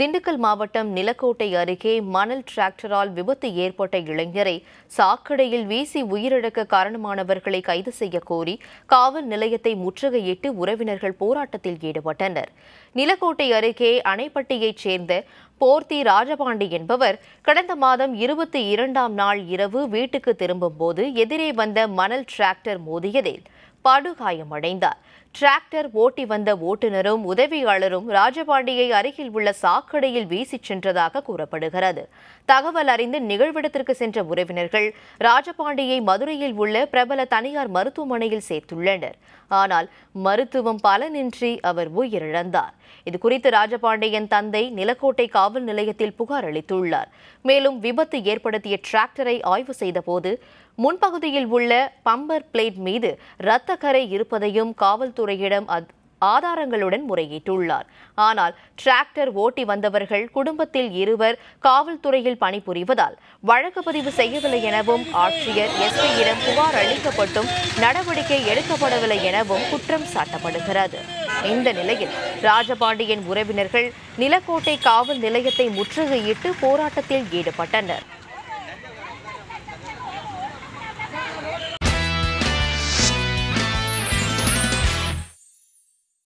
திண்டுக்கல் மாவட்டம் நிலக்கோட்டை அருகே மணல் டிராக்டரால் விபத்து ஏற்பட்ட இளைஞரை சாக்கடையில் வீசி உயிரிழக்க காரணமானவர்களை கைது செய்ய கோரி காவல் நிலையத்தை முற்றுகையிட்டு உறவினர்கள் போராட்டத்தில் ஈடுபட்டனர் நிலக்கோட்டை அருகே அணைப்பட்டியைச் சேர்ந்த போர்த்தி ராஜபாண்டி என்பவர் கடந்த மாதம் இருபத்தி இரண்டாம் நாள் இரவு வீட்டுக்கு திரும்பும்போது எதிரே வந்த மணல் டிராக்டர் மோதியதில் படுகாயமடைந்தார் டிராக்டர் ஓட்டி வந்த ஓட்டுநரும் உதவியாளரும் ராஜபாண்டியை அருகில் உள்ள சாக்கடையில் வீசிச் சென்றதாக கூறப்படுகிறது தகவல் அறிந்து நிகழ்விடத்திற்கு சென்ற உறவினர்கள் ராஜபாண்டியை மதுரையில் உள்ள பிரபல தனியார் மருத்துவமனையில் சேர்த்துள்ளனர் ஆனால் மருத்துவம் பலனின்றி அவர் உயிரிழந்தார் இதுகுறித்து ராஜபாண்டியன் தந்தை நிலக்கோட்டை காவல் நிலையத்தில் புகார் அளித்துள்ளார் மேலும் விபத்து ஏற்படுத்திய டிராக்டரை ஆய்வு செய்தபோது முன்பகுதியில் உள்ள பம்பர் பிளேட் மீது இரத்தக்கரை இருப்பதையும் காவல்துறையிடம் ஆதாரங்களுடன் முறையிட்டுள்ளார் ஆனால் டிராக்டர் ஓட்டி வந்தவர்கள் குடும்பத்தில் இருவர் காவல்துறையில் பணிபுரிவதால் வழக்கு பதிவு செய்யவில்லை எனவும் ஆட்சியர் எஸ்பியிடம் புகார் அளிக்கப்பட்டும் நடவடிக்கை எடுக்கப்படவில்லை எனவும் குற்றம் சாட்டப்படுகிறது இந்த நிலையில் ராஜபாண்டியன் உறவினர்கள் நிலக்கோட்டை காவல் நிலையத்தை முற்றுகையிட்டு போராட்டத்தில் ஈடுபட்டனர்